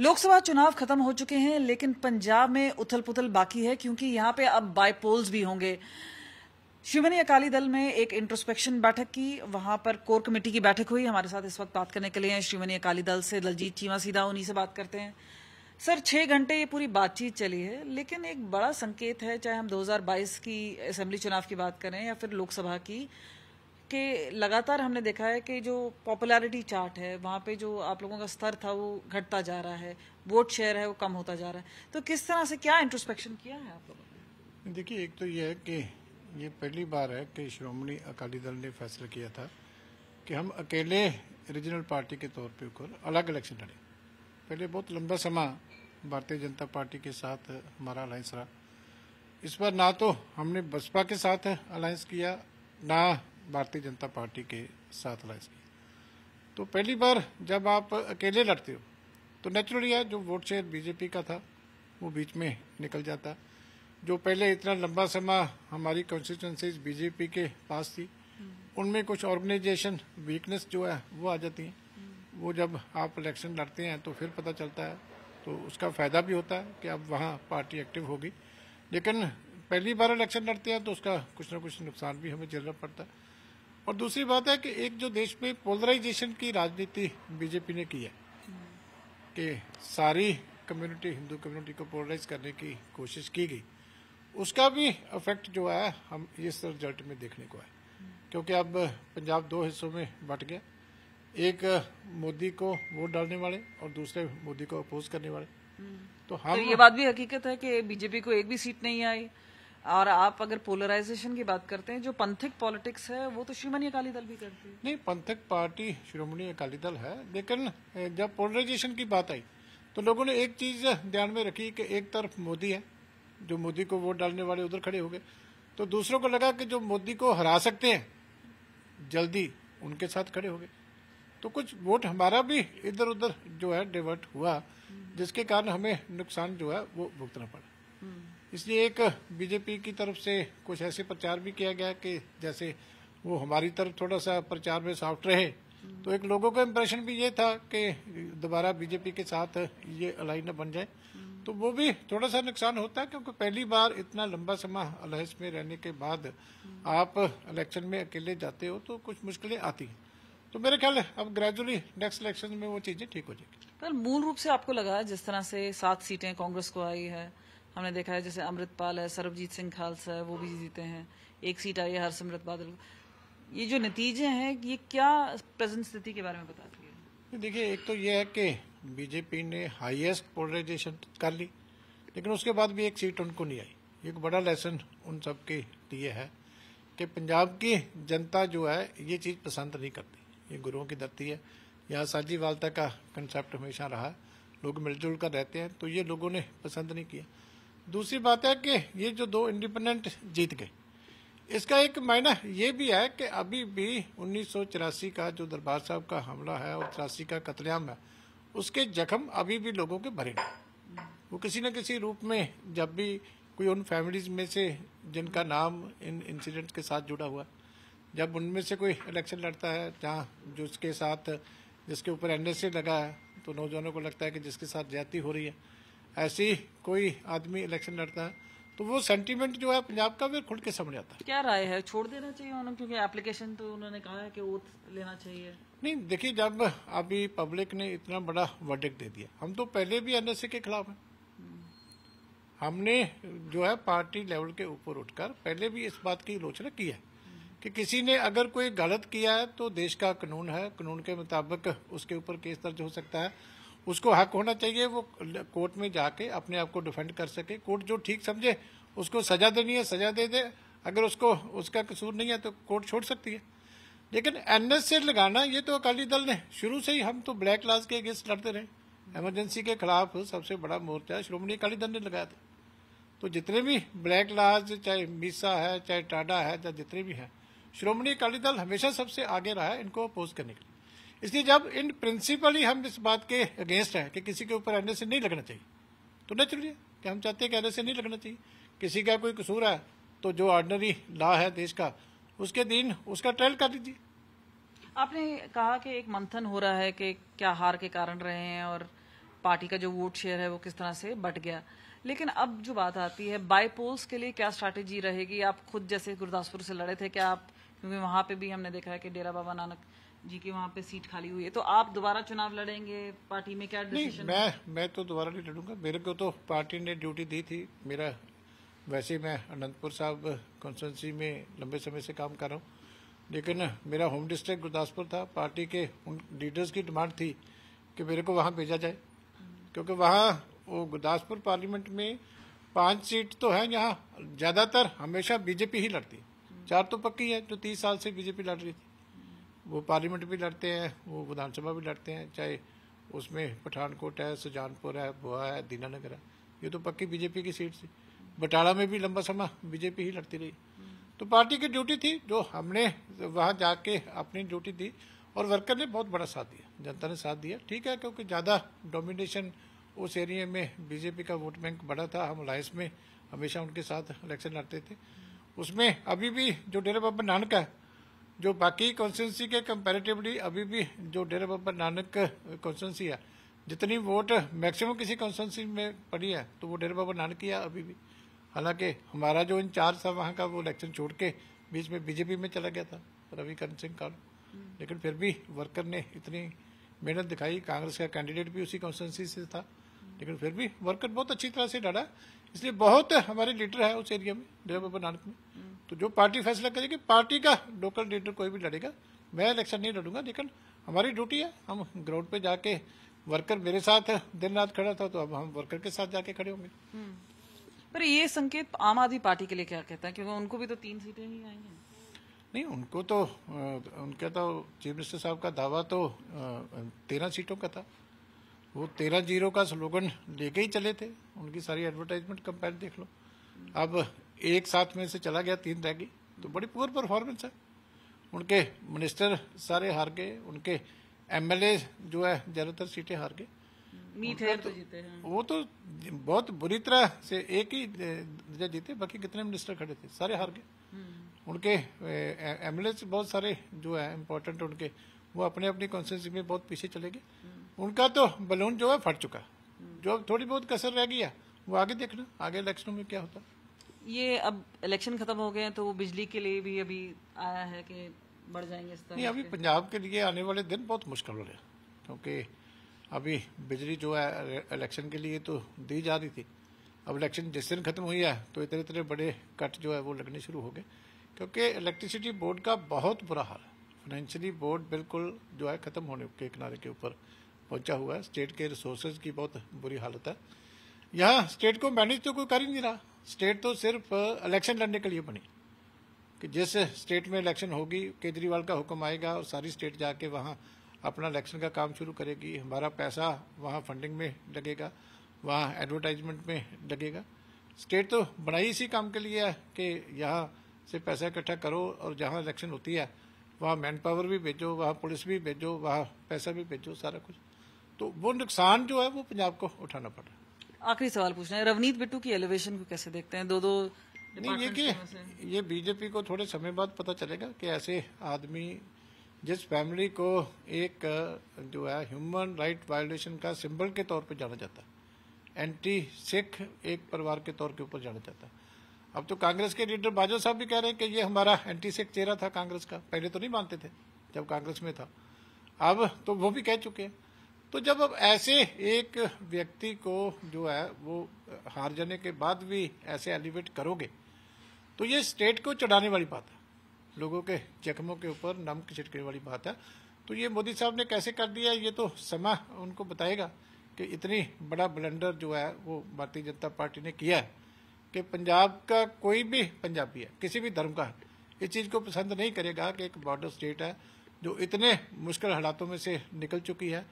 लोकसभा चुनाव खत्म हो चुके हैं लेकिन पंजाब में उथल पुथल बाकी है क्योंकि यहां पे अब बायपोल्स भी होंगे शिवमनी अकाली दल में एक इंट्रोस्पेक्शन बैठक की वहां पर कोर कमेटी की बैठक हुई हमारे साथ इस वक्त बात करने के लिए शिवमनी अकाली दल से दलजीत चीमा सीधा उन्हीं से बात करते हैं सर छह घंटे ये पूरी बातचीत चली है लेकिन एक बड़ा संकेत है चाहे हम 2022 की असेंबली चुनाव की बात करें या फिर लोकसभा की कि लगातार हमने देखा है कि जो पॉपुलैरिटी चार्ट है वहाँ पे जो आप लोगों का स्तर था वो घटता जा रहा है वोट शेयर है वो कम होता जा रहा है तो किस तरह से क्या इंट्रोस्पेक्शन किया है आप लोगों ने देखिए एक तो ये है कि ये पहली बार है कि श्रोमणी अकाली दल ने फैसला किया था कि हम अकेले रीजनल पार्टी के तौर पर अलग इलेक्शन लड़े पहले बहुत लंबा समा भारतीय जनता पार्टी के साथ हमारा अलायंस रहा इस बार ना तो हमने बसपा के साथ अलायंस किया ना भारतीय जनता पार्टी के साथ लड़ सकें तो पहली बार जब आप अकेले लड़ते हो तो नेचुरली है जो वोट शेयर बीजेपी का था वो बीच में निकल जाता जो पहले इतना लंबा समय हमारी कॉन्स्टिट्यूंसीज बीजेपी के पास थी उनमें कुछ ऑर्गेनाइजेशन वीकनेस जो है वो आ जाती है वो जब आप इलेक्शन लड़ते हैं तो फिर पता चलता है तो उसका फ़ायदा भी होता है कि अब वहाँ पार्टी एक्टिव होगी लेकिन पहली बार इलेक्शन लड़ते हैं तो उसका कुछ ना कुछ नुकसान भी हमें झेलना पड़ता है और दूसरी बात है कि एक जो देश में पोलराइजेशन की राजनीति बीजेपी ने की है कि सारी कम्युनिटी हिंदू कम्युनिटी को पोलराइज करने की कोशिश की गई उसका भी इफेक्ट जो है हम इस रिजल्ट में देखने को है क्योंकि अब पंजाब दो हिस्सों में बट गया एक मोदी को वोट डालने वाले और दूसरे मोदी को अपोज करने वाले हम्म। तो हम तो ये बात भी हकीकत है कि बीजेपी को एक भी सीट नहीं आई और आप अगर पोलराइजेशन की बात करते हैं जो पंथिक पॉलिटिक्स है वो तो श्रीमणी अकाली दल भी करती है नहीं पंथिक पार्टी श्रोमणी अकाली दल है लेकिन जब पोलराइजेशन की बात आई तो लोगों ने एक चीज ध्यान में रखी कि एक तरफ मोदी है जो मोदी को वोट डालने वाले उधर खड़े हो गए तो दूसरों को लगा कि जो मोदी को हरा सकते हैं जल्दी उनके साथ खड़े हो गए तो कुछ वोट हमारा भी इधर उधर जो है डिवर्ट हुआ जिसके कारण हमें नुकसान जो है वो भुगतना पड़ा हम्म। इसलिए एक बीजेपी की तरफ से कुछ ऐसे प्रचार भी किया गया कि जैसे वो हमारी तरफ थोड़ा सा प्रचार में सॉफ्ट रहे तो एक लोगों का इम्प्रेशन भी ये था कि दोबारा बीजेपी के साथ ये अलाइना बन जाए तो वो भी थोड़ा सा नुकसान होता है क्योंकि पहली बार इतना लंबा समय अलहस में रहने के बाद आप इलेक्शन में अकेले जाते हो तो कुछ मुश्किलें आती हैं तो मेरे ख्याल अब ग्रेजुअली नेक्स्ट इलेक्शन में वो चीजें ठीक हो जाएगी सर मूल रूप से आपको लगा जिस तरह से सात सीटें कांग्रेस को आई है हमने देखा है जैसे अमृतपाल है सरबजीत सिंह खालसा है वो भी जीते हैं एक सीट आई है हरसिमरत बादल ये जो नतीजे हैं ये क्या प्रेजेंट स्थिति के बारे में बताती है देखिए एक तो ये है कि बीजेपी ने हाईएस्ट पोलराइजेशन कर ली लेकिन उसके बाद भी एक सीट उनको नहीं आई एक बड़ा लेसन उन सब के लिए है कि पंजाब की जनता जो है ये चीज़ पसंद नहीं करती ये गुरुओं की धरती है यहाँ साझीवालता का कंसेप्ट हमेशा रहा लोग मिलजुल कर रहते हैं तो ये लोगों ने पसंद नहीं किया दूसरी बात है कि ये जो दो इंडिपेंडेंट जीत गए इसका एक मायना ये भी है कि अभी भी उन्नीस का जो दरबार साहब का हमला है और तिरासी का कतलेआम है उसके जख्म अभी भी लोगों के भरे हैं वो किसी न किसी रूप में जब भी कोई उन फैमिलीज में से जिनका नाम इन इंसिडेंट के साथ जुड़ा हुआ जब उनमें से कोई इलेक्शन लड़ता है जहाँ जिसके साथ जिसके ऊपर एन लगा है तो नौजवानों को लगता है कि जिसके साथ ज्यादा हो रही है ऐसे कोई आदमी इलेक्शन लड़ता है तो वो सेंटीमेंट जो है पंजाब का भी खुल के समझ आता है क्या राय है छोड़ देना चाहिए उन्होंने क्योंकि एप्लीकेशन तो उन्होंने कहा है कि वो लेना चाहिए नहीं देखिए जब अभी पब्लिक ने इतना बड़ा वर्डिक दे दिया हम तो पहले भी एनएसए के खिलाफ हैं हमने जो है पार्टी लेवल के ऊपर उठकर पहले भी इस बात की आलोचना की है कि किसी ने अगर कोई गलत किया है तो देश का कानून है कानून के मुताबिक उसके ऊपर केस दर्ज हो सकता है उसको हक होना चाहिए वो कोर्ट में जाके अपने आप को डिफेंड कर सके कोर्ट जो ठीक समझे उसको सजा देनी है सजा दे दे अगर उसको उसका कसूर नहीं है तो कोर्ट छोड़ सकती है लेकिन एन से लगाना ये तो अकाली दल ने शुरू से ही हम तो ब्लैक क्लास के अगेंस्ट लड़ते रहे एमरजेंसी के खिलाफ सबसे बड़ा मोर्चा श्रोमणी अकाली दल ने लगाया था तो जितने भी ब्लैक लाज चाहे मीसा है चाहे टाडा है चाहे जितने भी हैं श्रोमणी अकाली दल हमेशा सबसे आगे रहा है इनको अपोज करने के लिए इसलिए जब इन प्रिंसिपल ही हम इस बात के अगेंस्ट हैं कि किसी के ऊपर एन एस नहीं लगना चाहिए तो नेचुरली कि हम चाहते हैं कि एन नहीं लगना चाहिए किसी का कोई कसूर है तो जो ऑर्डनरी लॉ है देश का उसके दिन उसका ट्रायल कर दीजिए आपने कहा कि एक मंथन हो रहा है कि क्या हार के कारण रहे हैं और पार्टी का जो वोट शेयर है वो किस तरह से बट गया लेकिन अब जो बात आती है बाई पोल्स के लिए क्या स्ट्रैटेजी रहेगी आप खुद जैसे गुरदासपुर से लड़े थे क्या आप क्योंकि वहां पे भी हमने देखा है कि डेरा बाबा नानक जी की वहाँ पे सीट खाली हुई है तो आप दोबारा चुनाव लड़ेंगे पार्टी में क्या डिसीजन मैं मैं तो दोबारा नहीं लड़ूंगा मेरे को तो पार्टी ने ड्यूटी दी थी मेरा वैसे मैं अनंतपुर साहब कॉन्स्टेंसी में लंबे समय से काम कर रहा हूँ लेकिन मेरा होम डिस्ट्रिक्ट गुरदासपुर था पार्टी के उन लीडर्स की डिमांड थी कि मेरे को वहाँ भेजा जाए क्योंकि वहाँ वो गुरदासपुर पार्लियामेंट में पांच सीट तो है यहाँ ज़्यादातर हमेशा बीजेपी ही लड़ती चार तो पक्की है जो तीस साल से बीजेपी लड़ रही थी वो पार्लियामेंट भी लड़ते हैं वो विधानसभा भी लड़ते हैं चाहे उसमें पठानकोट है सुजानपुर है बोआ है दीनानगर है ये तो पक्की बीजेपी की सीट थी बटाला में भी लंबा समय बीजेपी ही लड़ती रही तो पार्टी की ड्यूटी थी जो हमने वहाँ जाके अपनी ड्यूटी दी और वर्कर ने बहुत बड़ा साथ दिया जनता ने साथ दिया ठीक है क्योंकि ज़्यादा डोमिनेशन उस एरिया में बीजेपी का वोट बैंक बड़ा था हम अलायंस में हमेशा उनके साथ इलेक्शन लड़ते थे उसमें अभी भी जो डेरा बाबा नानक है जो बाकी कॉन्स्टिटेंसी के कंपैरेटिवली अभी भी जो डेरा बाबा नानक कॉन्स्टेंसी है जितनी वोट मैक्सिमम किसी कॉन्स्टेंसी में पड़ी है तो वो डेरा बाबा नानक ही है अभी भी हालांकि हमारा जो इंचार्ज था वहाँ का वो इलेक्शन छोड़ के बीच में बीजेपी में चला गया था रविकरण सिंह का लेकिन फिर भी वर्कर ने इतनी मेहनत दिखाई कांग्रेस का कैंडिडेट भी उसी कॉन्स्टिटेंसी से था लेकिन फिर भी वर्कर बहुत अच्छी तरह से डरा इसलिए बहुत हमारे लीडर है उस एरिया में डेरा बाबा नानक में तो जो पार्टी फैसला करेगी पार्टी का लोकल लीडर कोई भी लड़ेगा मैं इलेक्शन नहीं लड़ूंगा लेकिन हमारी ड्यूटी है हम ग्राउंड पे जाके वर्कर मेरे साथ दिन रात खड़ा था तो अब हम वर्कर के साथ जाके खड़े होंगे हम्म। पर ये संकेत आम आदमी पार्टी के लिए क्या कहता है क्योंकि उनको भी तो तीन सीटें ही आई हैं नहीं उनको तो उनका तो चीफ मिनिस्टर साहब का दावा तो तेरह सीटों का था वो तेरह जीरो का स्लोगन लेके ही चले थे उनकी सारी एडवर्टाइजमेंट कंपेयर देख लो अब एक साथ में से चला गया तीन रह गई तो बड़ी पुअर परफॉर्मेंस है उनके मिनिस्टर सारे हार गए उनके एमएलए जो है ज्यादातर सीटें हार गए तो, तो जीते हैं वो तो बहुत बुरी तरह से एक ही जगह जीते बाकी कितने मिनिस्टर खड़े थे सारे हार गए हम्म। उनके एमएलए बहुत सारे जो है इम्पोर्टेंट उनके वो अपने अपनी कॉन्स्टिट्यूंसी में बहुत पीछे चले गए उनका तो बलून जो है फट चुका जो थोड़ी बहुत कसर रह गई है वो आगे देखना आगे इलेक्शनों में क्या होता ये अब इलेक्शन खत्म हो गए हैं तो बिजली के लिए भी अभी आया है कि बढ़ जाएंगे इस तरह नहीं अभी पंजाब के लिए आने वाले दिन बहुत मुश्किल हो रहे हैं क्योंकि अभी बिजली जो है इलेक्शन के लिए तो दी जा रही थी अब इलेक्शन जिस दिन खत्म हुई है तो इतने इतने बड़े कट जो है वो लगने शुरू हो गए क्योंकि इलेक्ट्रिसिटी बोर्ड का बहुत बुरा हाल है फाइनेंशियली बोर्ड बिल्कुल जो है ख़त्म होने के किनारे के ऊपर पहुंचा हुआ है स्टेट के रिसोर्सेज की बहुत बुरी हालत है यहाँ स्टेट को मैनेज तो कोई कर ही नहीं रहा स्टेट तो सिर्फ इलेक्शन uh, लड़ने के लिए बनी कि जिस स्टेट में इलेक्शन होगी केजरीवाल का हुक्म आएगा और सारी स्टेट जाके वहाँ अपना इलेक्शन का काम शुरू करेगी हमारा पैसा वहाँ फंडिंग में लगेगा वहाँ एडवर्टाइजमेंट में लगेगा स्टेट तो बनाई इसी काम के लिए है कि यहाँ से पैसा इकट्ठा करो और जहाँ इलेक्शन होती है वहाँ मैन पावर भी भेजो वहाँ पुलिस भी भेजो वहाँ पैसा भी भेजो सारा कुछ तो वो नुकसान जो है वो पंजाब को उठाना पड़ रहा है आखिरी सवाल पूछना है रवनीत बिट्टू की एलिवेशन को कैसे देखते हैं दो दो नहीं ये कि ये बीजेपी को थोड़े समय बाद पता चलेगा कि ऐसे आदमी जिस फैमिली को एक जो है ह्यूमन राइट वायोलेशन का सिंबल के तौर पर जाना जाता है एंटी सिख एक परिवार के तौर के ऊपर जाना जाता है अब तो कांग्रेस के लीडर बाजवा साहब भी कह रहे हैं कि ये हमारा एंटी सिख चेहरा था कांग्रेस का पहले तो नहीं मानते थे जब कांग्रेस में था अब तो वो भी कह चुके हैं तो जब अब ऐसे एक व्यक्ति को जो है वो हार जाने के बाद भी ऐसे एलिवेट करोगे तो ये स्टेट को चढ़ाने वाली बात है लोगों के जख्मों के ऊपर नमक छिड़कने वाली बात है तो ये मोदी साहब ने कैसे कर दिया ये तो समय उनको बताएगा कि इतनी बड़ा ब्लंडर जो है वो भारतीय जनता पार्टी ने किया है कि पंजाब का कोई भी पंजाबी है किसी भी धर्म का है इस चीज़ को पसंद नहीं करेगा कि एक बॉर्डर स्टेट है जो इतने मुश्किल हालातों में से निकल चुकी है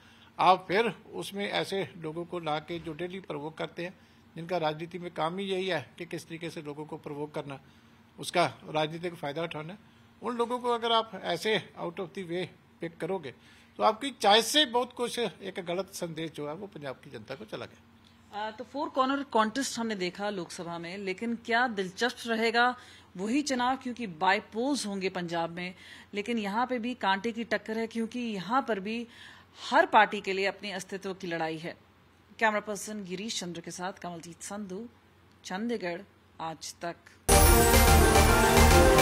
आप फिर उसमें ऐसे लोगों को ला के जो डेली प्रवोक करते हैं जिनका राजनीति में काम ही यही है कि किस तरीके से लोगों को प्रवोक करना उसका राजनीतिक फ़ायदा उठाना उन लोगों को अगर आप ऐसे out of the way pick करोगे तो आपकी चॉइस से बहुत कुछ एक गलत संदेश जो है वो पंजाब की जनता को चला गया आ, तो फोर कॉर्नर कॉन्टेस्ट हमने देखा लोकसभा में लेकिन क्या दिलचस्प रहेगा वही चुनाव क्योंकि बायपोल्स होंगे पंजाब में लेकिन यहाँ पे भी कांटे की टक्कर है क्योंकि यहाँ पर भी हर पार्टी के लिए अपने अस्तित्व की लड़ाई है कैमरा पर्सन गिरीश चंद्र के साथ कमलजीत संधू चंडीगढ़ आज तक